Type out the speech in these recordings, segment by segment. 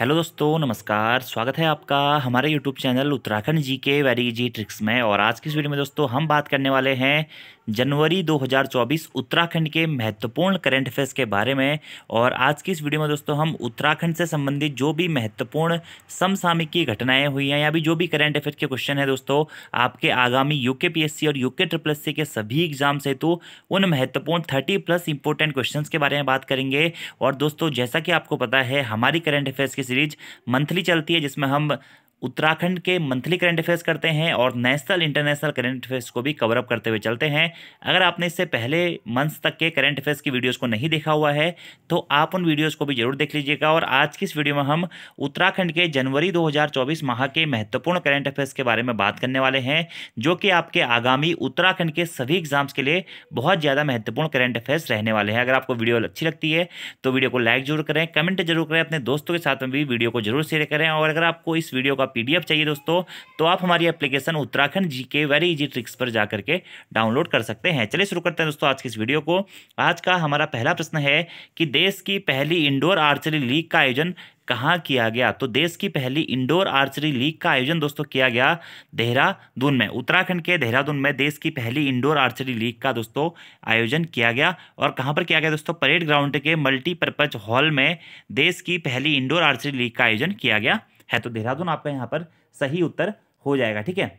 hello दोस्तों नमस्कार स्वागत है आपका हमारे यूट्यूब चैनल उत्तराखंड जी के वेरी जी ट्रिक्स में और आज की इस वीडियो में दोस्तों हम बात करने वाले हैं जनवरी 2024 उत्तराखंड के महत्वपूर्ण करंट अफेयर्स के बारे में और आज की इस वीडियो में दोस्तों हम उत्तराखंड से संबंधित जो भी महत्वपूर्ण समसामिक की घटनाएं हुई हैं या भी जो भी करंट अफेयर के क्वेश्चन है दोस्तों आपके आगामी यूके पीएससी और यूके ट्रिपल सी के सभी एग्जाम्स हेतु उन महत्वपूर्ण थर्टी प्लस इंपॉर्टेंट क्वेश्चन के बारे में बात करेंगे और दोस्तों जैसा कि आपको पता है हमारी करंट अफेयर्स के की सीरीज मंथली चलती है जिसमें हम उत्तराखंड के मंथली करंट अफेयर्स करते हैं और नेशनल इंटरनेशनल करंट अफेयर्स को भी कवर अप करते हुए चलते हैं अगर आपने इससे पहले मंथ्स तक के करंट अफेयर्स की वीडियोस को नहीं देखा हुआ है तो आप उन वीडियोस को भी जरूर देख लीजिएगा और आज की इस वीडियो में हम उत्तराखंड के जनवरी दो माह के महत्वपूर्ण करंट अफेयर्स के बारे में बात करने वाले हैं जो कि आपके आगामी उत्तराखंड के सभी एग्जाम्स के लिए बहुत ज़्यादा महत्वपूर्ण करंट अफेयर्स रहने वाले हैं अगर आपको वीडियो अच्छी लगती है तो वीडियो को लाइक जरूर करें कमेंट जरूर करें अपने दोस्तों के साथ में भी वीडियो को जरूर शेयर करें और अगर आपको इस वीडियो का पीडीएफ चाहिए दोस्तों तो आप हमारी एप्लीकेशन उत्तराखंड जी के वेरी इजी ट्रिक्स पर जा करके डाउनलोड कर सकते हैं चलिए शुरू करते हैं दोस्तों आज की इस वीडियो को आज का हमारा पहला प्रश्न है कि देश की पहली इंडोर आर्चरी लीग का आयोजन कहाँ किया गया तो देश की पहली इंडोर आर्चरी लीग का आयोजन दोस्तों किया गया देहरादून में उत्तराखंड के देहरादून में देश की पहली इंडोर आर्चरी लीग का दोस्तों आयोजन किया गया और कहाँ पर किया गया दोस्तों परेड ग्राउंड के मल्टीपर्पज हॉल में देश की पहली इंडोर आर्चरी लीग का आयोजन किया गया है तो देहरादून आपका यहाँ पर सही उत्तर हो जाएगा ठीक है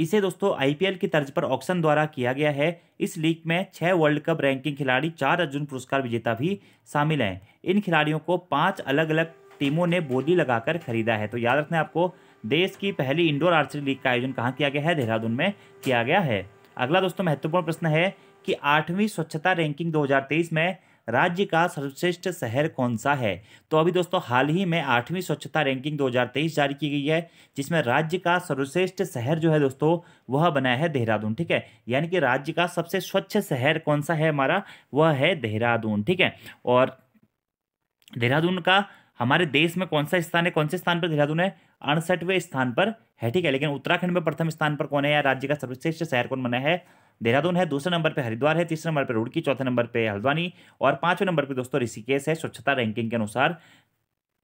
इसे दोस्तों आईपीएल की तर्ज पर ऑक्शन द्वारा किया गया है इस लीग में छह वर्ल्ड कप रैंकिंग खिलाड़ी चार अर्जुन पुरस्कार विजेता भी शामिल हैं इन खिलाड़ियों को पांच अलग अलग टीमों ने बोली लगाकर खरीदा है तो याद रखना आपको देश की पहली इंडोर आर्चरी लीग का आयोजन कहाँ किया गया है देहरादून में किया गया है अगला दोस्तों महत्वपूर्ण प्रश्न है कि आठवीं स्वच्छता रैंकिंग दो में राज्य का सर्वश्रेष्ठ शहर कौन सा है तो अभी दोस्तों हाल ही में आठवीं स्वच्छता रैंकिंग 2023 जारी की गई है जिसमें राज्य का सर्वश्रेष्ठ शहर जो है दोस्तों वह बनाया है देहरादून ठीक है यानी कि राज्य का सबसे स्वच्छ शहर कौन सा है हमारा वह है देहरादून ठीक है और देहरादून का हमारे देश में कौन सा स्थान है कौन से स्थान पर देहरादून है अड़सठवें स्थान पर है ठीक है लेकिन उत्तराखंड में प्रथम स्थान पर कौन है या राज्य का सर्वश्रेष्ठ शहर कौन बनाया है देहरादून है दूसरे नंबर पर हरिद्वार है तीसरे नंबर पर रुड़की चौथे नंबर पर हल्द्वानी और पांचवें नंबर पर दोस्तों ऋषिकेश है स्वच्छता रैंकिंग के अनुसार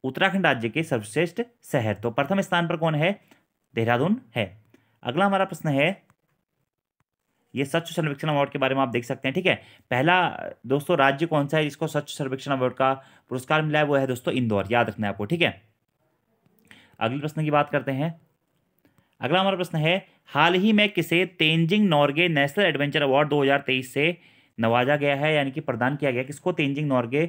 उत्तराखंड राज्य के सर्वश्रेष्ठ शहर तो प्रथम स्थान पर कौन है देहरादून है अगला हमारा प्रश्न है ये स्वच्छ सर्वेक्षण अवार्ड के बारे में आप देख सकते हैं ठीक है पहला दोस्तों राज्य कौन सा है जिसको स्वच्छ सर्वेक्षण अवार्ड का पुरस्कार मिला है वो है दोस्तों इंदौर याद रखना है आपको ठीक है अगले प्रश्न की बात करते हैं अगला हमारा प्रश्न है हाल ही में किसे Tenzing Norgay national adventure award 2023 से नवाजा गया है यानी कि प्रदान किया गया किसको Tenzing Norgay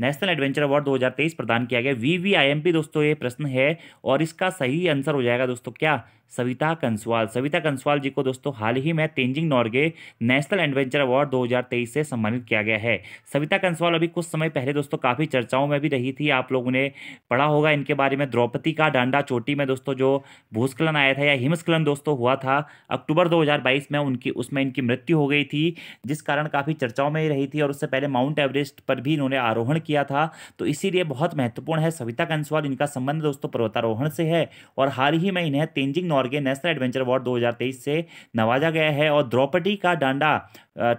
national adventure award 2023 प्रदान किया गया V V I M P दोस्तों ये प्रश्न है और इसका सही आंसर हो जाएगा दोस्तों क्या सविता कंसवाल सविता कंसवाल जी को दोस्तों हाल ही में Tenzing Norgay national adventure award 2023 से सम्मानित किया गया है सविता कंसवाल अभी कुछ समय पहले दोस्तों काफ़ी चर्चाओं में भी रही थी आप लोगों ने पढ़ा होगा इनके बारे में द्रौपदी का डांडा चोटी में दोस्तों जो भूस्खलन आया था या हिमस्खलन दोस्तों हुआ था अक्टूबर दो में उनकी उसमें इनकी मृत्यु हो गई थी जिस कारण काफ़ी चर्चाओं में ही रही थी और उससे पहले माउंट एवरेस्ट पर भी इन्होंने आरोहण किया था तो इसीलिए बहुत महत्वपूर्ण है सविता कंसवाल इनका संबंध दोस्तों पर्वतारोहण से है और हाल ही में इन्हें Tenzing Norgay Norgay national adventure award 2023 से नवाजा गया है और द्रौपदी का डांडा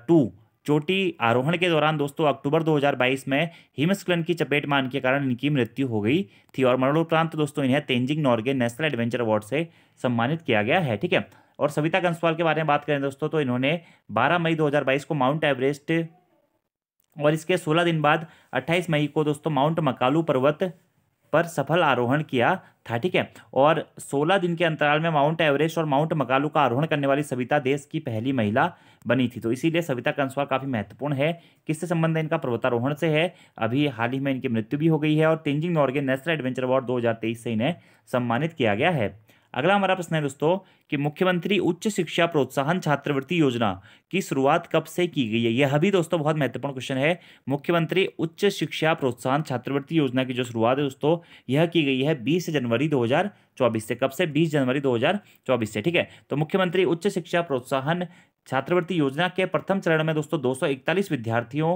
टू चोटी आरोहण के दौरान दोस्तों अक्टूबर 2022 में हिमस्खलन की चपेट मान के कारण इनकी मृत्यु हो गई थी और मरणोपरांत दोस्तों इन्हें Tenzing Norgay national adventure award से सम्मानित किया गया है ठीक है और सविता कंसवाल के बारे में बात करें दोस्तों तो इन्होंने 12 मई 2022 को माउंट एवरेस्ट और इसके सोलह दिन बाद अट्ठाईस मई को दोस्तों माउंट मकालू पर्वत पर सफल आरोहण किया था ठीक है और 16 दिन के अंतराल में माउंट एवरेस्ट और माउंट मकालू का आरोहण करने वाली सविता देश की पहली महिला बनी थी तो इसीलिए सविता कंसवा काफ़ी महत्वपूर्ण है किससे संबंध है इनका पर्वतारोहण से है अभी हाल ही में इनकी मृत्यु भी हो गई है और Tenzing Norgay national adventure award दो से इन्हें सम्मानित किया गया है अगला हमारा प्रश्न है दोस्तों कि मुख्यमंत्री उच्च शिक्षा प्रोत्साहन छात्रवृत्ति योजना की शुरुआत कब से की गई है यह भी दोस्तों बहुत महत्वपूर्ण क्वेश्चन है मुख्यमंत्री उच्च शिक्षा प्रोत्साहन छात्रवृत्ति योजना की जो शुरुआत है दोस्तों यह की गई है बीस जनवरी दो चौबीस से कब से बीस जनवरी दो से ठीक है तो मुख्यमंत्री उच्च शिक्षा प्रोत्साहन छात्रवृत्ति योजना के प्रथम चरण में दोस्तों दो विद्यार्थियों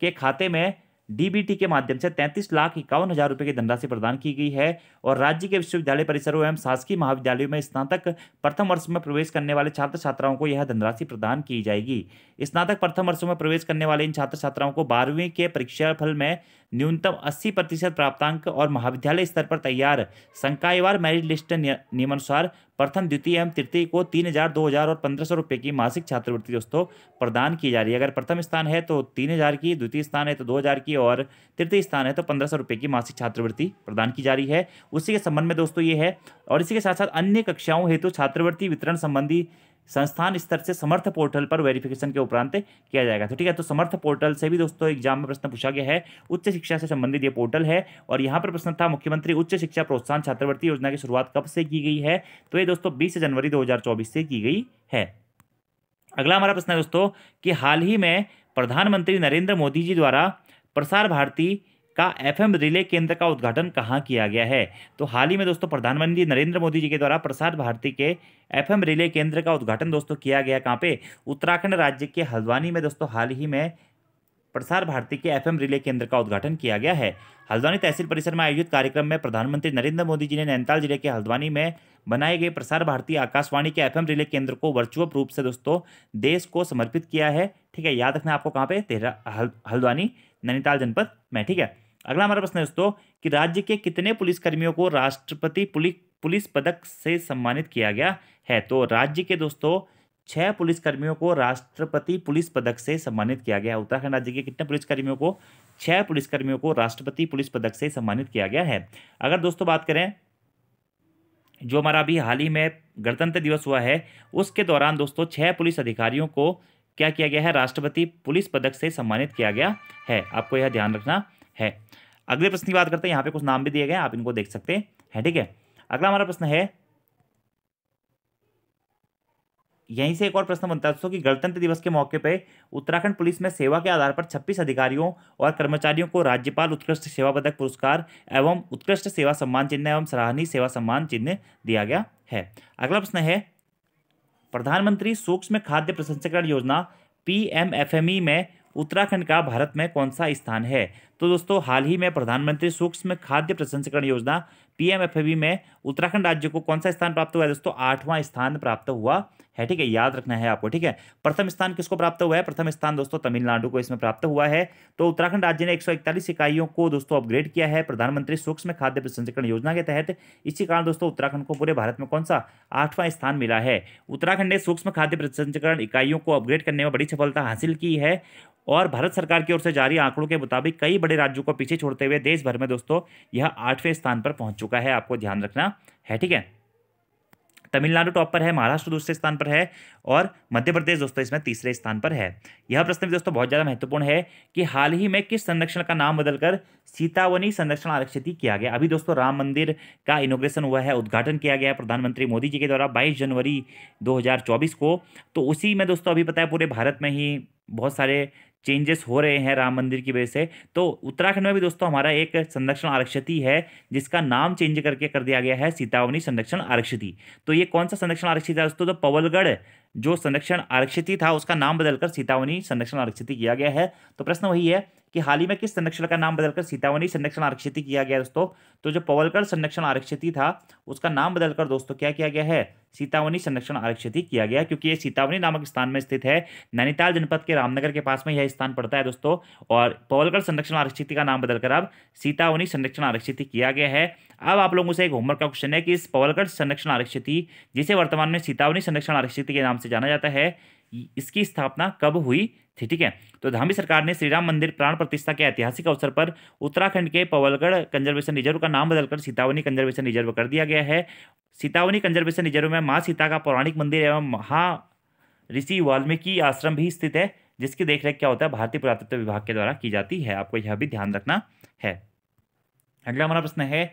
के खाते में डीबीटी के माध्यम से तैंतीस लाख इक्यावन हजार रुपये की धनराशि प्रदान की गई है और राज्य के विश्वविद्यालय परिसरों एवं शासकीय महाविद्यालयों में स्नातक प्रथम वर्ष में प्रवेश करने वाले छात्र छात्राओं को यह धनराशि प्रदान की जाएगी स्नातक प्रथम वर्ष में प्रवेश करने वाले इन छात्र छात्राओं को बारहवीं के परीक्षाफल में न्यूनतम 80 प्रतिशत प्राप्तांक और महाविद्यालय स्तर पर तैयार संकायवार मेरिट लिस्ट नियमानुसार प्रथम द्वितीय एवं तृतीय को तीन हजार दो हजार और पंद्रह सौ रुपये की मासिक छात्रवृत्ति दोस्तों प्रदान की जा रही है अगर प्रथम स्थान है तो तीन हजार की द्वितीय स्थान है तो दो हजार की और तृतीय स्थान है तो पंद्रह सौ रुपये की मासिक छात्रवृत्ति प्रदान की जा रही है उसी के संबंध में दोस्तों ये है और इसी के साथ साथ अन्य कक्षाओं हेतु तो छात्रवृत्ति वितरण संबंधी संस्थान स्तर से समर्थ पोर्टल पर वेरिफिकेशन के उपरांत किया जाएगा तो ठीक है तो समर्थ पोर्टल से भी दोस्तों एग्जाम में प्रश्न पूछा गया है उच्च शिक्षा से संबंधित ये पोर्टल है और यहाँ पर प्रश्न था मुख्यमंत्री उच्च शिक्षा प्रोत्साहन छात्रवृत्ति योजना की शुरुआत कब से की गई है तो ये दोस्तों बीस जनवरी दो से की गई है अगला हमारा प्रश्न है दोस्तों कि हाल ही में प्रधानमंत्री नरेंद्र मोदी जी द्वारा प्रसार भारती का एफएम रिले केंद्र का उद्घाटन कहाँ किया गया है तो हाल ही में दोस्तों प्रधानमंत्री नरेंद्र मोदी जी के द्वारा प्रसार भारती के एफएम रिले केंद्र का उद्घाटन दोस्तों किया गया कहाँ पे उत्तराखंड राज्य के हल्द्वानी में दोस्तों हाल ही में प्रसार भारती के एफएम रिले केंद्र का उद्घाटन किया गया है हल्द्वानी तहसील परिसर में आयोजित कार्यक्रम में प्रधानमंत्री नरेंद्र मोदी जी ने नैनीताल जिले के हल्द्वानी में बनाए गए प्रसार भारती आकाशवाणी के एफएम रिले केंद्र को वर्चुअल रूप से दोस्तों देश को समर्पित किया है ठीक है याद रखना आपको कहाँ पे तेरा हल्द्वानी नैनीताल जनपद में ठीक है अगला हमारा प्रश्न है दोस्तों कि राज्य के कितने पुलिसकर्मियों को राष्ट्रपति पुलिस पदक से सम्मानित किया गया है तो राज्य के दोस्तों छह पुलिसकर्मियों को राष्ट्रपति पुलिस पदक से सम्मानित किया गया उत्तराखंड राज्य के कितने पुलिसकर्मियों को छह पुलिसकर्मियों को राष्ट्रपति पुलिस पदक से सम्मानित किया गया है अगर दोस्तों बात करें जो हमारा अभी हाल ही में गणतंत्र दिवस हुआ है उसके दौरान दोस्तों छह पुलिस अधिकारियों को क्या किया गया है राष्ट्रपति पुलिस पदक से सम्मानित किया गया है आपको यह ध्यान रखना है अगले प्रश्न की बात करते हैं यहाँ पे कुछ नाम भी दिए गए हैं आप इनको देख सकते हैं ठीक है अगला हमारा प्रश्न है यहीं से एक और प्रश्न बनता है दोस्तों कि गणतंत्र दिवस के मौके पर उत्तराखंड पुलिस में सेवा के आधार पर 26 अधिकारियों और कर्मचारियों को राज्यपाल उत्कृष्ट सेवा पदक पुरस्कार एवं उत्कृष्ट सेवा सम्मान चिन्ह एवं सराहनीय सेवा सम्मान चिन्ह दिया गया है अगला प्रश्न है प्रधानमंत्री सूक्ष्म खाद्य प्रसंस्करण योजना पी में उत्तराखंड का भारत में कौन सा स्थान है तो दोस्तों हाल ही में प्रधानमंत्री सूक्ष्म खाद्य प्रसंस्करण योजना पीएमएफबी में उत्तराखंड राज्य को कौन सा स्थान प्राप्त हुआ है दोस्तों आठवां स्थान प्राप्त हुआ है ठीक है याद रखना है आपको ठीक है प्रथम स्थान किसको प्राप्त हुआ है प्रथम स्थान दोस्तों तमिलनाडु को इसमें प्राप्त हुआ है तो उत्तराखंड राज्य ने एक इकाइयों को दोस्तों अपग्रेड किया है प्रधानमंत्री सूक्ष्म खाद्य प्रसंस्करण योजना के तहत इसी कारण दोस्तों उत्तराखंड को पूरे भारत में कौन सा आठवां स्थान मिला है उत्तराखंड ने सूक्ष्म खाद्य प्रसंस्करण इकाइयों को अपग्रेड करने में बड़ी सफलता हासिल की है और भारत सरकार की ओर से जारी आंकड़ों के मुताबिक कई बड़े राज्यों को पीछे छोड़ते हुए देश भर में दोस्तों यह आठवें स्थान पर पहुंच चुका है आपको ध्यान रखना है ठीक है तमिलनाडु टॉप पर है महाराष्ट्र दूसरे स्थान पर है और मध्य प्रदेश दोस्तों इसमें तीसरे स्थान पर है यह प्रश्न भी दोस्तों बहुत ज़्यादा महत्वपूर्ण है कि हाल ही में किस संरक्षण का नाम बदलकर सीतावनी संरक्षण आरक्षित किया गया अभी दोस्तों राम मंदिर का इनोग्रेशन हुआ है उद्घाटन किया गया प्रधानमंत्री मोदी जी के द्वारा बाईस जनवरी दो को तो उसी में दोस्तों अभी पता है पूरे भारत में ही बहुत सारे चेंजेस हो रहे हैं राम मंदिर की वजह से तो उत्तराखंड में भी दोस्तों हमारा एक संरक्षण आरक्षती है जिसका नाम चेंज करके कर दिया गया है सीतावनी संरक्षण आरक्षित तो ये कौन सा संरक्षण आरक्षित था दोस्तों तो पवलगढ़ जो संरक्षण आरक्षित था उसका नाम बदलकर सीतावनी संरक्षण आरक्षित किया गया है तो प्रश्न वही है कि हाल ही में किस संरक्षण का नाम बदलकर सीतावनी संरक्षण आरक्षित किया गया दोस्तों तो जो पवलकर संरक्षण आरक्षित था उसका नाम बदलकर दोस्तों क्या किया गया है सीतावनी संरक्षण आरक्षित किया गया क्योंकि ये सीतावनी नामक स्थान में स्थित है नैनीताल जनपद के रामनगर के पास में यह स्थान पड़ता है दोस्तों और पवलकर संरक्षण आरक्षित का नाम बदलकर अब सीतावनी संरक्षण आरक्षित किया गया है अब आप लोगों से एक होमवर्क का क्वेश्चन है कि इस पवलगढ़ संरक्षण आरक्षित जिसे वर्तमान में सीतावनी संरक्षण आरक्षित के नाम से जाना जाता है इसकी स्थापना कब हुई थी ठीक है तो धामी सरकार ने श्रीराम मंदिर प्राण प्रतिष्ठा के ऐतिहासिक अवसर पर उत्तराखंड के पवलगढ़ कंजर्वेशन रिजर्व का नाम बदलकर सीतावनी कंजर्वेशन रिजर्व कर दिया गया है सीतावनी कंजर्वेशन रिजर्व में माँ सीता का पौराणिक मंदिर एवं महा ऋषि वाल्मीकि आश्रम भी स्थित है जिसकी देखरेख क्या होता है भारतीय पुरातत्व विभाग के द्वारा की जाती है आपको यह भी ध्यान रखना है अगला हमारा प्रश्न है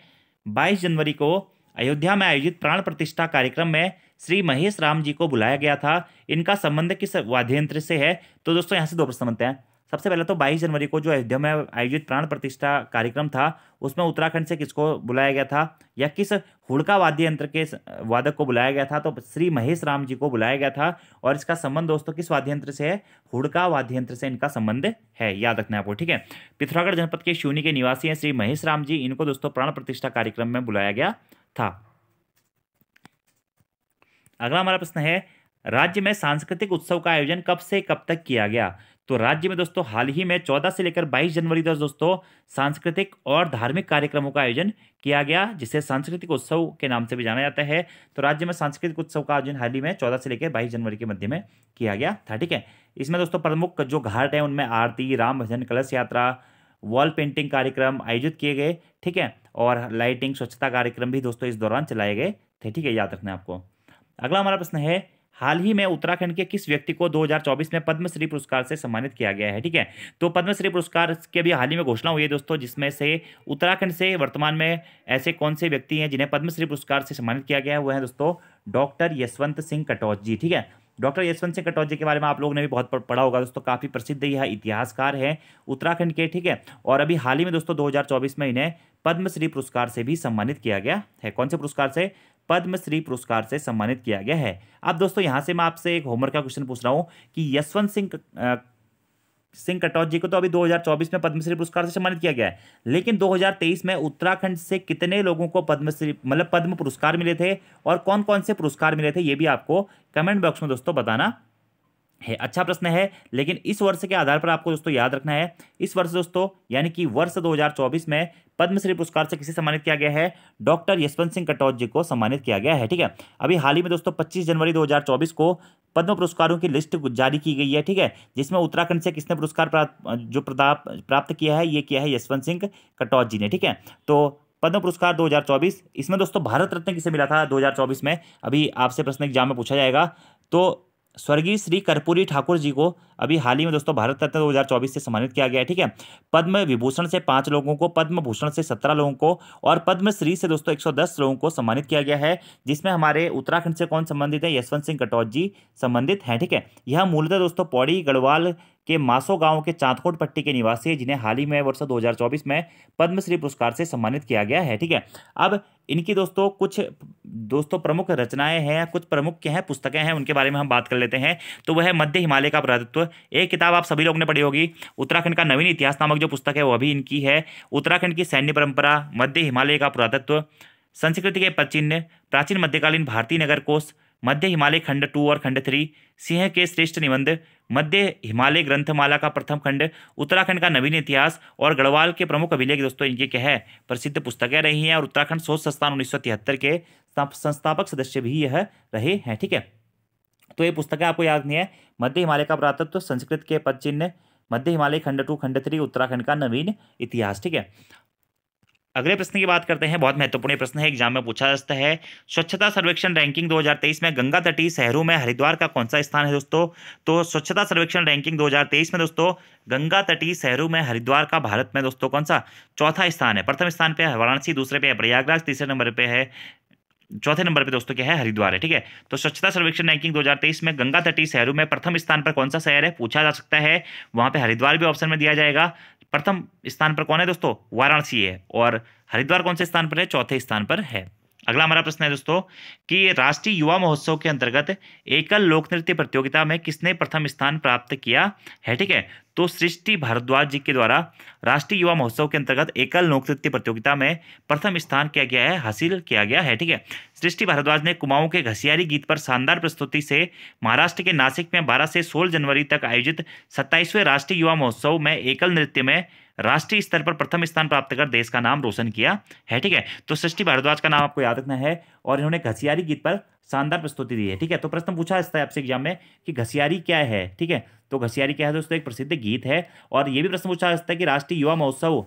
बाईस जनवरी को अयोध्या में आयोजित प्राण प्रतिष्ठा कार्यक्रम में श्री महेश राम जी को बुलाया गया था इनका संबंध किस वाद्यंत्र से है तो दोस्तों यहाँ से दो प्रश्न बनते हैं सबसे पहले तो 22 जनवरी को जो अयोध्या में आयोजित प्राण प्रतिष्ठा कार्यक्रम था उसमें उत्तराखंड से किसको बुलाया गया था या किस हुड़का वाद्य यंत्र के वादक को बुलाया गया था तो श्री महेश राम जी को बुलाया गया था और इसका संबंध दोस्तों किस वाद्य यंत्र से है हुड़का वाद्य यंत्र से इनका संबंध है याद रखना आपको ठीक है पिथौरागढ़ जनपद के शिवनी के निवासी हैं श्री महेश राम जी इनको दोस्तों प्राण प्रतिष्ठा कार्यक्रम में बुलाया गया था अगला हमारा प्रश्न है राज्य में सांस्कृतिक उत्सव का आयोजन कब से कब तक किया गया तो राज्य में दोस्तों हाल ही में 14 से लेकर 22 जनवरी तक दोस्तों सांस्कृतिक और धार्मिक कार्यक्रमों का आयोजन किया गया जिसे सांस्कृतिक उत्सव के नाम से भी जाना जाता है तो राज्य में सांस्कृतिक उत्सव का आयोजन हाल ही में 14 से लेकर 22 जनवरी के मध्य में किया गया था ठीक है इसमें दोस्तों प्रमुख जो घाट है उनमें आरती राम भजन कलश यात्रा वॉल पेंटिंग कार्यक्रम आयोजित किए गए ठीक है और लाइटिंग स्वच्छता कार्यक्रम भी दोस्तों इस दौरान चलाए गए थे ठीक है याद रखना आपको अगला हमारा प्रश्न है हाल ही में उत्तराखंड के किस व्यक्ति को 2024 में पद्मश्री पुरस्कार से सम्मानित किया गया है ठीक है तो पद्मश्री पुरस्कार के भी हाल ही में घोषणा हुई है दोस्तों जिसमें से उत्तराखंड से वर्तमान में ऐसे कौन से व्यक्ति हैं जिन्हें पद्मश्री पुरस्कार से सम्मानित किया गया है वो है दोस्तों डॉक्टर यशवंत सिंह कटौत जी ठीक है डॉक्टर यशवंत सिंह कटौत जी के बारे में आप लोगों ने भी बहुत पढ़ा होगा दोस्तों काफ़ी प्रसिद्ध यह इतिहासकार है उत्तराखंड के ठीक है और अभी हाल ही में दोस्तों 2024 में इन्हें पद्मश्री पुरस्कार से भी सम्मानित किया गया है कौन से पुरस्कार से पद्मश्री पुरस्कार से सम्मानित किया गया है अब दोस्तों यहाँ से मैं आपसे एक होमवर्क का क्वेश्चन पूछ रहा हूँ कि यशवंत सिंह सिंह कटौत जी को तो अभी 2024 में पद्मश्री पुरस्कार से सम्मानित किया गया है लेकिन 2023 में उत्तराखंड से कितने लोगों को पद्मश्री मतलब पद्म पुरस्कार मिले थे और कौन कौन से पुरस्कार मिले थे ये भी आपको कमेंट बॉक्स में दोस्तों बताना है अच्छा प्रश्न है लेकिन इस वर्ष के आधार पर आपको दोस्तों याद रखना है इस वर्ष दोस्तों यानी कि वर्ष 2024 में पद्मश्री पुरस्कार से किसे सम्मानित किया गया है डॉक्टर यशवंत सिंह कटौत जी को सम्मानित किया गया है ठीक है अभी हाल ही में दोस्तों 25 जनवरी 2024 को पद्म पुरस्कारों की लिस्ट जारी की गई है ठीक है जिसमें उत्तराखंड से किसने पुरस्कार प्राप्त जो प्राप्त किया है ये किया है यशवंत सिंह कटौत जी ने ठीक है तो पद्म पुरस्कार 2024 इसमें दोस्तों भारत रत्न किसे मिला था 2024 में अभी आपसे प्रश्न एग्जाम में पूछा जाएगा तो स्वर्गीय श्री कर्पूरी ठाकुर जी को अभी हाल ही में दोस्तों भारत रत्न 2024 से सम्मानित किया गया है ठीक है पद्म विभूषण से पाँच लोगों को पद्म भूषण से सत्रह लोगों को और पद्मश्री से दोस्तों 110 लोगों को सम्मानित किया गया है जिसमें हमारे उत्तराखंड से कौन संबंधित है यशवंत सिंह कटौत जी संबंधित हैं ठीक है यह मूलतः दोस्तों पौड़ी गढ़वाल के मासो गांव के चांदकोट पट्टी के निवासी जिन्हें हाल ही में वर्ष 2024 में पद्मश्री पुरस्कार से सम्मानित किया गया है ठीक है अब इनकी दोस्तों कुछ दोस्तों प्रमुख रचनाएं हैं कुछ प्रमुख क्या हैं पुस्तकें हैं उनके बारे में हम बात कर लेते हैं तो वह मध्य हिमालय का प्रातत्व एक किताब आप सभी लोग ने पढ़ी होगी उत्तराखंड का नवीन इतिहास नामक जो पुस्तक है वह भी इनकी है उत्तराखंड की सैन्य परंपरा मध्य हिमालय का पुरातत्व संस्कृति के प्रचिन्ह प्राचीन मध्यकालीन भारतीय नगर कोष मध्य हिमालय खंड टू और खंड थ्री सिंह के श्रेष्ठ निबंध मध्य हिमालय ग्रंथमाला का प्रथम खंड उत्तराखंड का नवीन इतिहास और गढ़वाल के प्रमुख अभिलेख दोस्तों इनके क्या है प्रसिद्ध पुस्तकें रही हैं और उत्तराखंड शोध संस्थान उन्नीस के संस्थापक सदस्य भी यह रहे हैं ठीक है तो ये पुस्तकें आपको याद नहीं है मध्य हिमालय का पुरातत्व संस्कृत के पद चिन्ह मध्य हिमालय खंड टू खंड थ्री उत्तराखंड का नवीन इतिहास ठीक है अगले प्रश्न की बात करते हैं बहुत महत्वपूर्ण प्रश्न है एग्जाम में पूछा जाता है स्वच्छता सर्वेक्षण रैंकिंग 2023 में गंगा तटीय शहरों में हरिद्वार का कौन सा स्थान है दोस्तों तो स्वच्छता सर्वेक्षण रैंकिंग 2023 में दोस्तों गंगा तटीय शहरों में हरिद्वार का भारत में दोस्तों कौन सा चौथा स्थान है प्रथम स्थान पर है वाराणसी दूसरे पे है प्रयागराज तीसरे नंबर पर है चौथे नंबर पे दोस्तों क्या है हरिद्वार है ठीक है तो स्वच्छता सर्वेक्षण रैंकिंग 2023 में गंगा तटीय शहरों में प्रथम स्थान पर कौन सा शहर है पूछा जा सकता है वहां पे हरिद्वार भी ऑप्शन में दिया जाएगा प्रथम स्थान पर कौन है दोस्तों वाराणसी है और हरिद्वार कौन से स्थान पर है चौथे स्थान पर है अगला हमारा प्रश्न है दोस्तों कि राष्ट्रीय युवा महोत्सव के अंतर्गत एकल लोक नृत्य प्रतियोगिता में किसने प्रथम स्थान प्राप्त किया है ठीक है तो सृष्टि भारद्वाज जी के द्वारा राष्ट्रीय युवा महोत्सव के अंतर्गत एकल लोक नृत्य प्रतियोगिता में प्रथम स्थान किया गया है हासिल किया गया है ठीक है सृष्टि भारद्वाज ने कुमाऊं के घसियारी गीत पर शानदार प्रस्तुति से महाराष्ट्र के नासिक में बारह से सोलह जनवरी तक आयोजित सत्ताईसवें राष्ट्रीय युवा महोत्सव में एकल नृत्य में राष्ट्रीय स्तर पर प्रथम स्थान प्राप्त कर देश का नाम रोशन किया है ठीक है तो सृष्टि भारद्वाज का नाम आपको याद रखना है और इन्होंने घसियारी गीत पर शानदार प्रस्तुति दी है ठीक है तो प्रश्न पूछा जाता है आपसे एग्जाम में कि घसियारी क्या है ठीक है तो घसियारी क्या है दोस्तों एक प्रसिद्ध गीत है और ये भी प्रश्न पूछा जाता है कि राष्ट्रीय युवा महोत्सव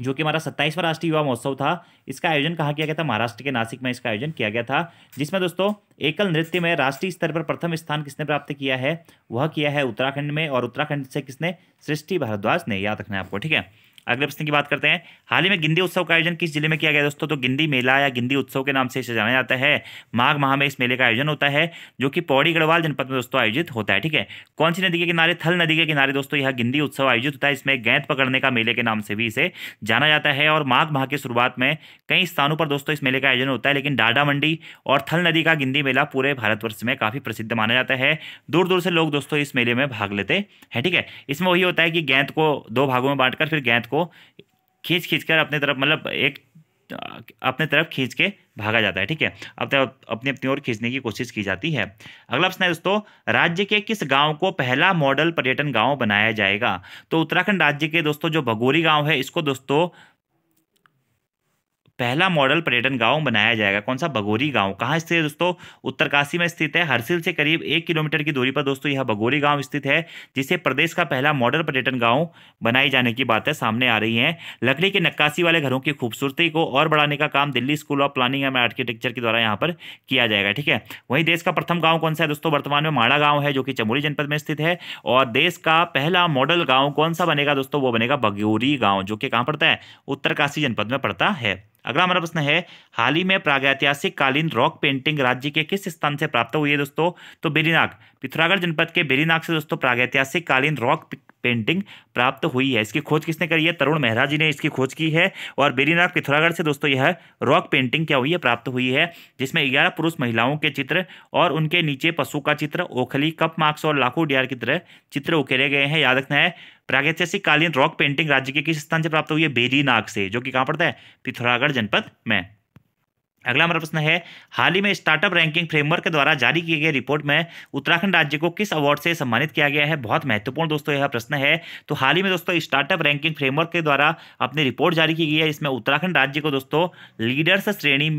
जो कि हमारा सत्ताईसवां राष्ट्रीय युवा महोत्सव था इसका आयोजन कहाँ किया गया था महाराष्ट्र के नासिक में इसका आयोजन किया गया था जिसमें दोस्तों एकल नृत्य में राष्ट्रीय स्तर पर प्रथम स्थान किसने प्राप्त किया है वह किया है उत्तराखंड में और उत्तराखंड से किसने सृष्टि भारद्वाज ने याद रखना है आपको ठीक है अगले प्रश्न की बात करते हैं हाल ही में गिंदी उत्सव का आयोजन किस जिले में किया गया दोस्तों तो गिंदी मेला या गिंदी उत्सव के नाम से इसे जाना जाता है माघ माह में इस मेले का आयोजन होता है जो कि पौड़ी गढ़वाल जनपद में दोस्तों आयोजित होता है ठीक है कौन सी नदी के किनारे थल नदी के किनारे दोस्तों यह गिंदी उत्सव आयोजित होता है इसमें गैंत पकड़ने का मेले के नाम से भी इसे जाना जाता है और माघ माह की शुरुआत में कई स्थानों पर दोस्तों इस मेले का आयोजन होता है लेकिन डाडा मंडी और थल नदी का गिंदी मेला पूरे भारतवर्ष में काफी प्रसिद्ध माना जाता है दूर दूर से लोग दोस्तों इस मेले में भाग लेते हैं ठीक है इसमें वही होता है कि गैंत को दो भागों में बांटकर फिर गैंत को खींच खींच कर अपने तरफ मतलब एक अपने तरफ खींच के भागा जाता है ठीक है अपने तो अपनी अपनी ओर खींचने की कोशिश की जाती है अगला प्रश्न है दोस्तों राज्य के किस गांव को पहला मॉडल पर्यटन गांव बनाया जाएगा तो उत्तराखंड राज्य के दोस्तों जो भगोरी गांव है इसको दोस्तों पहला मॉडल पर्यटन गांव बनाया जाएगा कौन सा बगोरी गांव कहाँ स्थित है दोस्तों उत्तरकाशी में स्थित है हरसिल से करीब एक किलोमीटर की दूरी पर दोस्तों यह बगोरी गांव स्थित है जिसे प्रदेश का पहला मॉडल पर्यटन गांव बनाए जाने की बातें सामने आ रही हैं लकड़ी के नक्काशी वाले घरों की खूबसूरती को और बढ़ाने का काम Delhi school of planning and architecture के द्वारा यहाँ पर किया जाएगा ठीक है वहीं देश का प्रथम गाँव कौन सा है दोस्तों वर्तमान में माड़ा गाँव है जो कि चमोली जनपद में स्थित है और देश का पहला मॉडल गाँव कौन सा बनेगा दोस्तों वो बनेगा बगोरी गाँव जो कि कहाँ पड़ता है उत्तरकाशी जनपद में पड़ता है अगला हमारा प्रश्न है हाल ही में प्रागैतिहासिक कालीन रॉक पेंटिंग राज्य के किस स्थान से प्राप्त हुई है दोस्तों तो बेरीनाग पिथौरागढ़ जनपद के बेरीनाग से दोस्तों प्रागैतिहासिक कालीन रॉक पेंटिंग प्राप्त हुई है इसकी खोज किसने करी है तरुण मेहरा जी ने इसकी खोज की है और बेरीनाग पिथौरागढ़ से दोस्तों यह रॉक पेंटिंग क्या हुई है प्राप्त हुई है जिसमें ग्यारह पुरुष महिलाओं के चित्र और उनके नीचे पशु का चित्र ओखली कप मार्क्स और लाखों डियार की तरह चित्र उकेरे गए हैं याद रखना है प्रागैतिहासिक कालीन रॉक पेंटिंग राज्य के किस स्थान से प्राप्त हुई है बेरीनाग से जो कि कहाँ पड़ता है पिथौरागढ़ जनपद में अगला हमारा प्रश्न है हाल ही में स्टार्टअप रैंकिंग फ्रेमवर्क के द्वारा जारी किए गए रिपोर्ट में उत्तराखंड राज्य को किस अवार्ड से सम्मानित किया गया है बहुत महत्वपूर्ण दोस्तों यह प्रश्न है तो हाल ही में दोस्तों स्टार्टअप रैंकिंग फ्रेमवर्क के द्वारा अपनी रिपोर्ट जारी की गई है इसमें उत्तराखंड राज्य को दोस्तों लीडर्स श्रेणी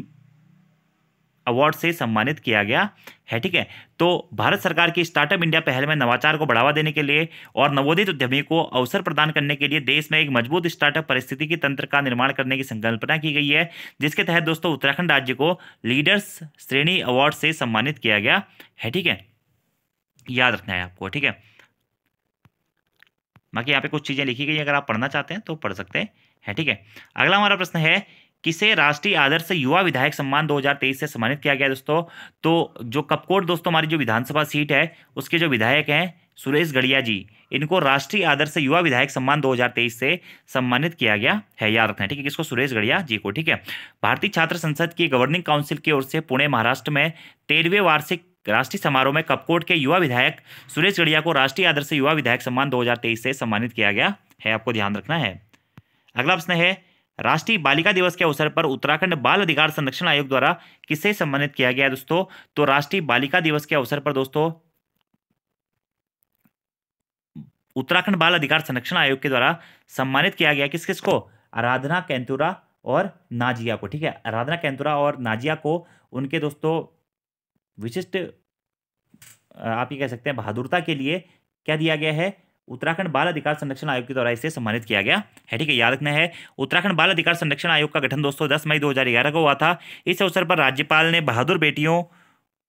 अवार्ड से सम्मानित किया गया है ठीक है तो भारत सरकार की स्टार्टअप इंडिया पहल में नवाचार को बढ़ावा देने के लिए और नवोदित उद्यमी को अवसर प्रदान करने के लिए देश में एक मजबूत स्टार्टअप परिस्थिति की तंत्र का निर्माण करने की संकल्पना की गई है जिसके तहत दोस्तों उत्तराखंड राज्य को लीडर्स श्रेणी अवार्ड से सम्मानित किया गया है ठीक है याद रखना है आपको ठीक है बाकी यहाँ पे कुछ चीज़ें लिखी गई अगर आप पढ़ना चाहते हैं तो पढ़ सकते हैं ठीक है अगला हमारा प्रश्न है किसे राष्ट्रीय आदर्श युवा विधायक सम्मान 2023 से सम्मानित किया गया दोस्तों तो जो कपकोट दोस्तों हमारी जो विधानसभा सीट है उसके जो विधायक हैं सुरेश गढ़िया जी इनको राष्ट्रीय आदर्श युवा विधायक सम्मान 2023 से सम्मानित किया गया है याद रखना ठीक है किसको सुरेश गढ़िया जी को ठीक है भारतीय छात्र संसद की गवर्निंग काउंसिल की ओर से पुणे महाराष्ट्र में तेरहवें वार्षिक राष्ट्रीय समारोह में कपकोट के युवा विधायक सुरेश गढ़िया को राष्ट्रीय आदर्श युवा विधायक सम्मान 2023 से सम्मानित किया गया है आपको ध्यान रखना है अगला प्रश्न है राष्ट्रीय बालिका दिवस के अवसर पर उत्तराखंड बाल अधिकार संरक्षण आयोग द्वारा किससे सम्मानित किया गया दोस्तों तो राष्ट्रीय बालिका दिवस के अवसर पर दोस्तों उत्तराखंड बाल अधिकार संरक्षण आयोग के द्वारा सम्मानित किया गया किस किस को आराधना कैंतुरा और नाजिया को ठीक है आराधना कैंतुरा और नाजिया को उनके दोस्तों विशिष्ट आप ये कह सकते हैं बहादुरता के लिए क्या दिया गया है उत्तराखंड बाल अधिकार संरक्षण आयोग के द्वारा इसे सम्मानित किया गया है ठीक है याद रखना है उत्तराखंड बाल अधिकार संरक्षण आयोग का गठन दोस्तों दस मई दो को हुआ था इस अवसर पर राज्यपाल ने बहादुर बेटियों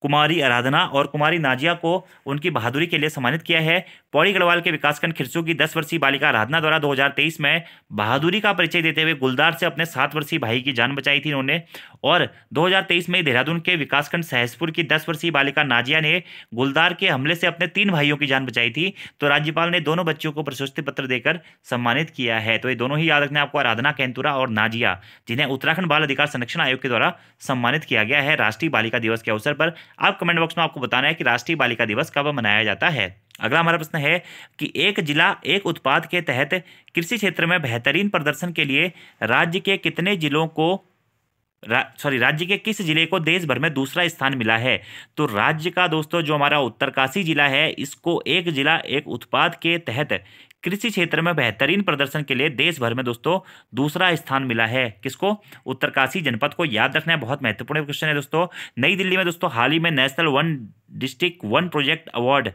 कुमारी आराधना और कुमारी नाजिया को उनकी बहादुरी के लिए सम्मानित किया है पौड़ी गढ़वाल के विकासखंड खिरसू की दस वर्षीय बालिका आराधना द्वारा 2023 में बहादुरी का परिचय देते हुए गुलदार से अपने सात वर्षीय भाई की जान बचाई थी उन्होंने और 2023 में देहरादून के विकासखंड सहसपुर की 10 वर्षीय बालिका नाजिया ने गुलदार के हमले से अपने तीन भाइयों की जान बचाई थी तो राज्यपाल ने दोनों बच्चों को प्रशस्ति पत्र देकर सम्मानित किया है तो ये दोनों ही याद रखना आपको आराधना कैंतुरा और नाजिया जिन्हें उत्तराखंड बाल अधिकार संरक्षण आयोग के द्वारा सम्मानित किया गया है राष्ट्रीय बालिका दिवस के अवसर पर आप कमेंट बॉक्स में आपको बताना है कि राष्ट्रीय बालिका दिवस कब मनाया जाता है अगला हमारा प्रश्न है कि एक जिला एक उत्पाद के तहत कृषि क्षेत्र में बेहतरीन प्रदर्शन के लिए राज्य के कितने जिलों को रा, सॉरी राज्य के किस जिले को देश भर में दूसरा स्थान मिला है तो राज्य का दोस्तों जो हमारा उत्तरकाशी जिला है इसको एक जिला एक उत्पाद के तहत कृषि क्षेत्र में बेहतरीन प्रदर्शन के लिए देश भर में दोस्तों दूसरा स्थान मिला है किसको उत्तरकाशी जनपद को याद रखना है बहुत महत्वपूर्ण क्वेश्चन है दोस्तों नई दिल्ली में दोस्तों हाल ही में national one district one project award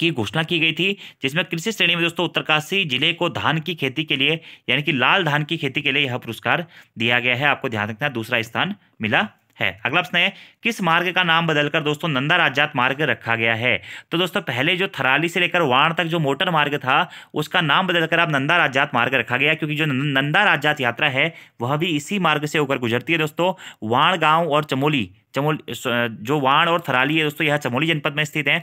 की घोषणा की गई थी जिसमें कृषि श्रेणी में दोस्तों उत्तरकाशी जिले को धान की खेती के लिए यानी कि लाल धान की खेती के लिए यह पुरस्कार दिया गया है आपको ध्यान रखना दूसरा स्थान मिला है अगला प्रश्न है किस मार्ग का नाम बदलकर दोस्तों नंदा राजात मार्ग रखा गया है तो दोस्तों पहले जो थराली से लेकर वाण तक जो मोटर मार्ग था उसका नाम बदलकर आप नंदा राजात मार्ग रखा गया क्योंकि जो नंदा राजात यात्रा है वह भी इसी मार्ग से होकर गुजरती है दोस्तों वाण गांव और चमोली चमोली जो वाण और थराली है दोस्तों यह चमोली जनपद में स्थित है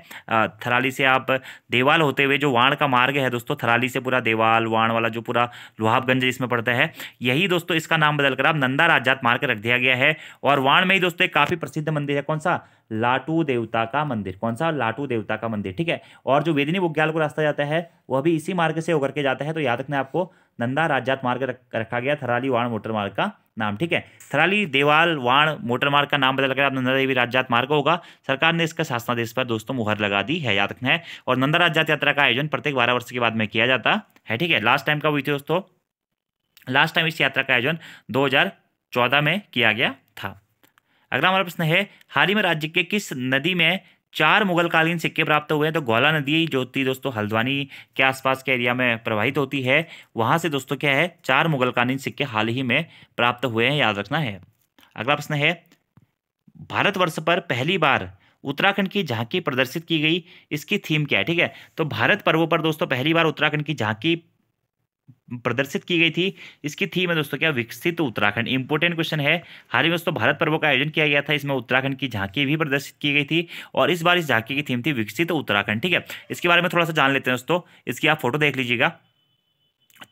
थराली से आप देवाल होते हुए जो वाण का मार्ग है दोस्तों थराली से पूरा देवाल वाण वाला जो पूरा लोहाबगंज इसमें पड़ता है यही दोस्तों इसका नाम बदलकर आप नंदा राजात मार्ग रख दिया गया है और वाण में ही दोस्तों काफ़ी प्रसिद्ध मंदिर है कौन सा लाटू देवता का मंदिर कौन सा लाटू देवता का मंदिर ठीक है और जो वेदिनी बुग्याल को रास्ता जाता है वह भी इसी मार्ग से होकर के जाता है तो याद रखना आपको नंदा राजात मार्ग रखा गया थराली वाण मोटर मार्ग का नाम ठीक है थराली देवाल वाण मोटर मार्ग का नाम बदल कर आप नंदा देवी राजात मार्ग होगा सरकार ने इसका शासनादेश पर दोस्तों मुहर लगा दी है याद रखना है और नंदा राजात यात्रा का आयोजन प्रत्येक बारह वर्ष के बाद में किया जाता है ठीक है लास्ट टाइम का हुई थी दोस्तों लास्ट टाइम इस यात्रा का आयोजन दो में किया गया था अगला हमारा प्रश्न है हाल ही में राज्य के किस नदी में चार मुगलकालीन सिक्के प्राप्त हुए हैं तो गौला नदी जो होती दोस्तों हल्द्वानी के आसपास के एरिया में प्रवाहित होती है वहां से दोस्तों क्या है चार मुगलकालीन सिक्के हाल ही में प्राप्त हुए हैं याद रखना है अगला प्रश्न है भारतवर्ष पर पहली बार उत्तराखंड की झांकी प्रदर्शित की गई इसकी थीम क्या है ठीक है तो भारत पर्व पर दोस्तों पहली बार उत्तराखंड की झांकी प्रदर्शित की गई थी इसकी थीम है दोस्तों क्या विकसित उत्तराखंड इंपोर्टेंट क्वेश्चन है हाल ही में दोस्तों भारत पर्व का आयोजन किया गया था इसमें उत्तराखंड की झांकी भी प्रदर्शित की गई थी और इस बार इस झांकी की थीम थी विकसित उत्तराखंड ठीक है इसके बारे में थोड़ा सा जान लेते हैं दोस्तों इसकी आप फोटो देख लीजिएगा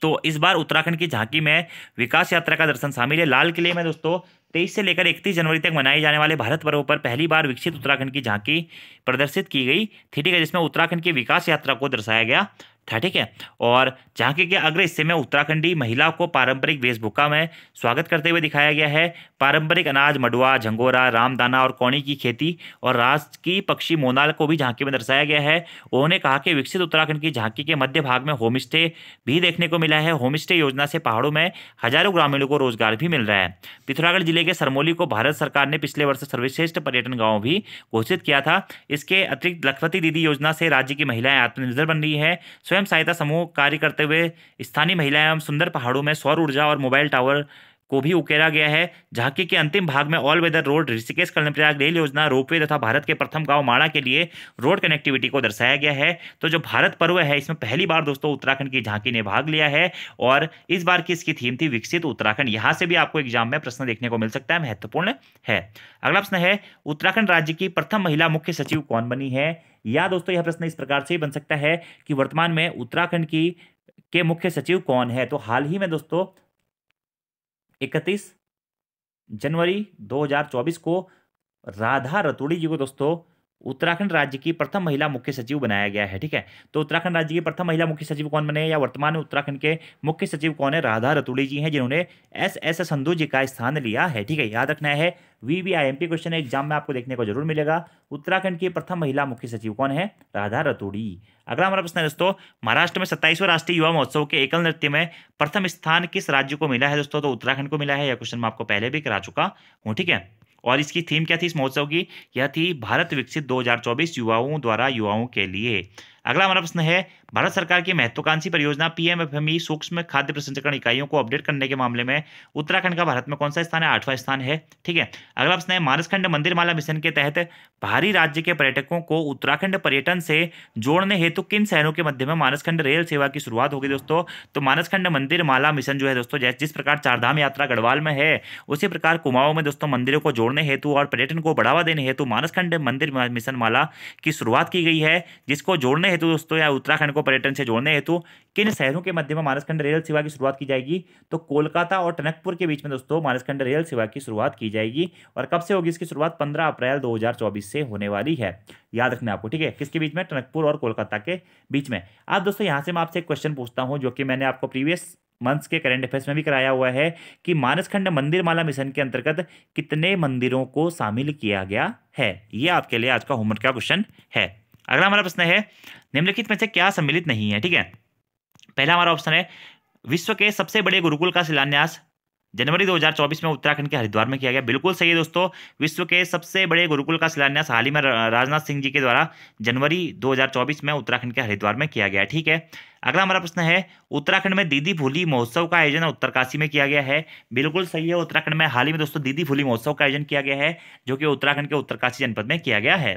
तो इस बार उत्तराखंड की झांकी में विकास यात्रा का दर्शन शामिल है लाल किले में दोस्तों तेईस से लेकर इकतीस जनवरी तक मनाए जाने वाले भारत पर्व पर पहली बार विकसित उत्तराखंड की झांकी प्रदर्शित की गई थी ठीक है जिसमें उत्तराखंड की विकास यात्रा को दर्शाया गया था ठीक है और झांकी के अग्र हिस्से में उत्तराखंडी महिला को पारंपरिक वेशभूखा में स्वागत करते हुए दिखाया गया है पारंपरिक अनाज मडुआ झंगोरा रामदाना और कौणी की खेती और राज की पक्षी मोनाल को भी झांकी में दर्शाया गया है उन्होंने कहा कि विकसित उत्तराखंड की झांकी के मध्य भाग में होम स्टे भी देखने को मिला है होम स्टे योजना से पहाड़ों में हजारों ग्रामीणों को रोजगार भी मिल रहा है पिथौरागढ़ जिले के सरमोली को भारत सरकार ने पिछले वर्ष सर्वश्रेष्ठ पर्यटन गाँव भी घोषित किया था इसके अतिरिक्त लखपति दीदी योजना से राज्य की महिलाएं आत्मनिर्भर बन रही है स्वयं सहायता समूह कार्य करते हुए स्थानीय महिलाएं एवं सुंदर पहाड़ों में सौर ऊर्जा और मोबाइल टावर को भी उकेरा गया है झांकी के अंतिम भाग में all weather road Rishikesh Karnaprayag rail योजना रोपवे तथा भारत के प्रथम गांव माड़ा के लिए रोड कनेक्टिविटी को दर्शाया गया है तो जो भारत पर्व है इसमें पहली बार दोस्तों उत्तराखंड की झांकी ने भाग लिया है और इस बार की इसकी थीम थी विकसित उत्तराखंड यहाँ से भी आपको एग्जाम में प्रश्न देखने को मिल सकता है महत्वपूर्ण है अगला प्रश्न है उत्तराखंड राज्य की प्रथम महिला मुख्य सचिव कौन बनी है या दोस्तों यह प्रश्न इस प्रकार से ही बन सकता है कि वर्तमान में उत्तराखंड की के मुख्य सचिव कौन है तो हाल ही में दोस्तों इकतीस जनवरी 2024 को राधा रतूड़ी जी को दोस्तों उत्तराखंड राज्य की प्रथम महिला मुख्य सचिव बनाया गया है ठीक है तो उत्तराखंड राज्य की प्रथम महिला मुख्य सचिव कौन बने या वर्तमान में उत्तराखंड के मुख्य सचिव कौन है राधा रतुड़ी जी हैं जिन्होंने एस एस संधू जी का स्थान लिया है ठीक है याद रखना है V V I M P question exam में आपको देखने को जरूर मिलेगा उत्तराखंड की प्रथम महिला मुख्य सचिव कौन है राधा रतुड़ी अगला हमारा प्रश्न है दोस्तों महाराष्ट्र में सत्ताईसवें राष्ट्रीय युवा महोत्सव के एकल नृत्य में प्रथम स्थान किस राज्य को मिला है दोस्तों तो उत्तराखंड को मिला है यह क्वेश्चन मैं आपको पहले भी करा चुका हूँ ठीक है और इसकी थीम क्या थी इस महोत्सव की यह थी भारत विकसित 2024 युवाओं द्वारा युवाओं के लिए अगला हमारा प्रश्न है भारत सरकार की महत्वाकांक्षी परियोजना पीएमएफएमई सूक्ष्म खाद्य प्रसंस्करण इकाइयों को अपडेट करने के मामले में उत्तराखंड का भारत में कौन सा स्थान है आठवां स्थान है ठीक है अगला प्रश्न है मानसखंड मंदिरमाला मिशन के तहत बाहरी राज्य के पर्यटकों को उत्तराखंड पर्यटन से जोड़ने हेतु किन शहरों के मध्य में मानसखंड रेल सेवा की शुरुआत होगी दोस्तों तो मानसखंड मंदिर माला मिशन जो है दोस्तों जिस प्रकार चारधाम यात्रा गढ़वाल में है उसी प्रकार कुमाऊं में दोस्तों मंदिरों को जोड़ने हेतु और पर्यटन को बढ़ावा देने हेतु मानसखंड मंदिर मिशन माला की शुरुआत की गई है जिसको जोड़ने हेतु दोस्तों या उत्तराखंड को को पर्यटन से जोड़ने हेतु किन शहरों के मध्य में मानसखंड रेल सेवा की शुरुआत की जाएगी तो कोलकाता और टनकपुर के बीच में दोस्तों मानसखंड रेल सेवा की शुरुआत की जाएगी और कब से होगी इसकी शुरुआत पंद्रह अप्रैल दो से होने वाली है याद रखना आपको ठीक है किसके बीच में टनकपुर और कोलकाता के बीच में आप दोस्तों यहाँ से मैं आपसे एक क्वेश्चन पूछता हूँ जो कि मैंने आपको प्रीवियस मंथ्स के करंट अफेयर्स में भी कराया हुआ है कि मानसखंड मंदिर माला मिशन के अंतर्गत कितने मंदिरों को शामिल किया गया है ये आपके लिए आज का होमवर्क का क्वेश्चन है अगला हमारा प्रश्न है निम्नलिखित में से क्या सम्मिलित नहीं है ठीक है पहला हमारा ऑप्शन है विश्व के सबसे बड़े गुरुकुल का शिलान्यास जनवरी 2024 में उत्तराखंड के हरिद्वार में किया गया बिल्कुल सही है दोस्तों विश्व के सबसे बड़े गुरुकुल का शिलान्यास हाल ही में राजनाथ सिंह जी के द्वारा जनवरी 2024 में उत्तराखंड के हरिद्वार में किया गया ठीक है अगला हमारा प्रश्न है उत्तराखंड में दीदी भूली महोत्सव का आयोजन उत्तरकाशी में किया गया है बिल्कुल सही है उत्तराखंड में हाल ही में दोस्तों दीदी भूली महोत्सव का आयोजन किया गया है जो कि उत्तराखंड के उत्तरकाशी जनपद में किया गया है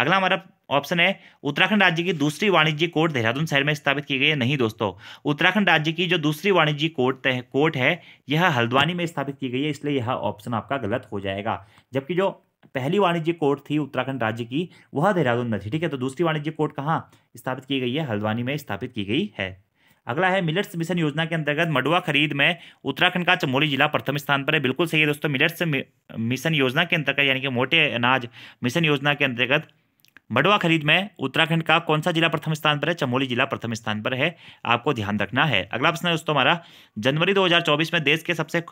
अगला हमारा ऑप्शन है उत्तराखंड राज्य की दूसरी वाणिज्य कोर्ट देहरादून शहर में स्थापित की गई है नहीं दोस्तों उत्तराखंड राज्य की जो दूसरी वाणिज्य कोर्ट कोर्ट है यह हल्द्वानी में स्थापित की गई है इसलिए यह ऑप्शन आपका गलत हो जाएगा जबकि जो पहली वाणिज्य कोर्ट थी उत्तराखंड राज्य की वह देहरादून में थी ठीक है तो दूसरी वाणिज्य कोर्ट कहाँ स्थापित की गई है हल्द्वानी में स्थापित की गई है अगला है मिलट्स मिशन योजना के अंतर्गत मडुआ खरीद में उत्तराखंड का चमोली जिला प्रथम स्थान पर है बिल्कुल सही है दोस्तों मिलट्स मिशन योजना के अंतर्गत यानी कि मोटे अनाज मिशन योजना के अंतर्गत बडवा खरीद में उत्तराखंड का कौन सा जिला प्रथम स्थान पर है चमोली जिला प्रथम स्थान पर है आपको ध्यान रखना है अगला प्रश्न है दोस्तों हमारा जनवरी 2024 में देश के सबसे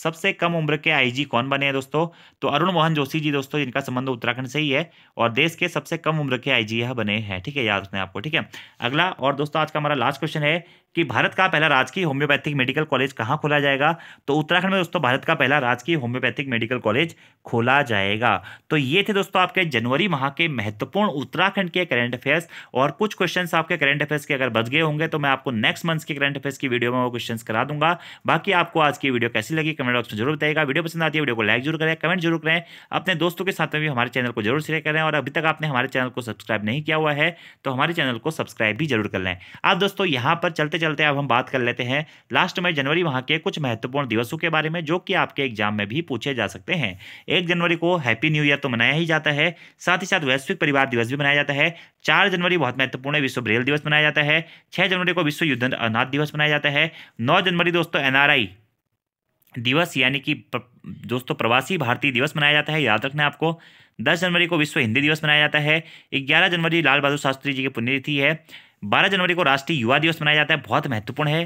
सबसे कम उम्र के आईजी कौन बने हैं दोस्तों तो अरुण मोहन जोशी जी दोस्तों जिनका संबंध उत्तराखंड से ही है और देश के सबसे कम उम्र के आईजी यह बने हैं ठीक है याद रखना है आपको ठीक है अगला और दोस्तों आज का हमारा लास्ट क्वेश्चन है कि भारत का पहला राजकीय होम्योपैथिक मेडिकल कॉलेज कहाँ खोला जाएगा तो उत्तराखंड में दोस्तों भारत का पहला राजकीय होम्योपैथिक मेडिकल कॉलेज खोला जाएगा तो ये थे दोस्तों आपके जनवरी माह के महत्वपूर्ण उत्तराखंड के करंट अफेयर्स और कुछ क्वेश्चन आपके करंट अफेयर्स के अगर बच गए होंगे तो मैं आपको नेक्स्ट मंथ के करंट अफेयर्स की वीडियो में वो क्वेश्चन करा दूंगा बाकी आपको आज की वीडियो कैसी लगी कमेंट बॉक्स में जरूर बताएगा वीडियो पसंद आती है वीडियो को लाइक जरूर करें कमेंट जरूर करें अपने दोस्तों के साथ में भी हमारे चैनल को जरूर शेयर करें और अभी तक आपने हमारे चैनल को सब्सक्राइब नहीं किया हुआ है तो हमारे चैनल को सब्सक्राइब भी जरूर कर लें आप दोस्तों यहाँ पर चलते चलते अब हम बात कर लेते हैं लास्ट में जनवरी माह के कुछ महत्वपूर्ण दिवसों के बारे में जो कि आपके एग्जाम में भी पूछे जा सकते हैं एक जनवरी को हैप्पी न्यू ईयर तो मनाया ही जाता है साथ ही साथ वैश्विक परिवार दिवस भी मनाया जाता है चार जनवरी बहुत महत्वपूर्ण है विश्व ब्रेल दिवस मनाया जाता है छः जनवरी को विश्व युद्ध अनाथ दिवस मनाया जाता है नौ जनवरी दोस्तों एन दिवस यानी कि दोस्तों प्रवासी भारतीय दिवस मनाया जाता है याद रखना आपको दस जनवरी को विश्व हिंदी दिवस मनाया जाता है ग्यारह जनवरी लाल बहादुर शास्त्री जी की पुण्यतिथि है बारह जनवरी को राष्ट्रीय युवा दिवस मनाया जाता है बहुत महत्वपूर्ण है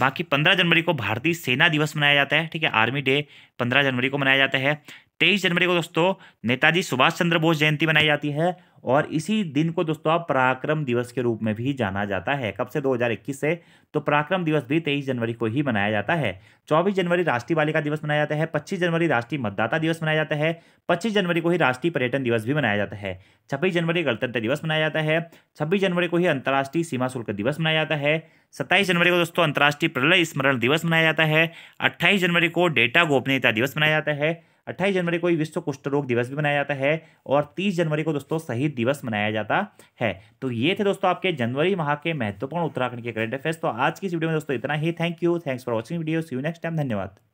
बाकी पंद्रह जनवरी को भारतीय सेना दिवस मनाया जाता है ठीक है आर्मी डे पंद्रह जनवरी को मनाया जाता है तेईस जनवरी को दोस्तों नेताजी सुभाष चंद्र बोस जयंती मनाई जाती है और इसी दिन को दोस्तों आप पराक्रम दिवस के रूप में भी जाना जाता है कब से 2021 से तो पराक्रम दिवस भी 23 जनवरी को ही मनाया जाता है 24 जनवरी राष्ट्रीय बालिका दिवस मनाया जाता है 25 जनवरी राष्ट्रीय मतदाता दिवस मनाया जाता है 25 जनवरी को ही राष्ट्रीय पर्यटन दिवस भी मनाया जाता है छब्बीस जनवरी गणतंत्र दिवस मनाया जाता है छब्बीस जनवरी को ही अंतर्राष्ट्रीय सीमा शुल्क दिवस मनाया जाता है सत्ताईस जनवरी को दोस्तों अंतर्राष्ट्रीय प्रलय स्मरण दिवस मनाया जाता है अट्ठाईस जनवरी को डेटा गोपनीयता दिवस मनाया जाता है अट्ठाईस जनवरी को विश्व कुष्ठ रोग दिवस भी मनाया जाता है और तीस जनवरी को दोस्तों शहीद दिवस मनाया जाता है तो ये थे दोस्तों आपके जनवरी माह के महत्वपूर्ण उत्तराखंड के करंट अफेयर्स तो आज की इस वीडियो में दोस्तों इतना ही thank you thanks for watching video see you next time धन्यवाद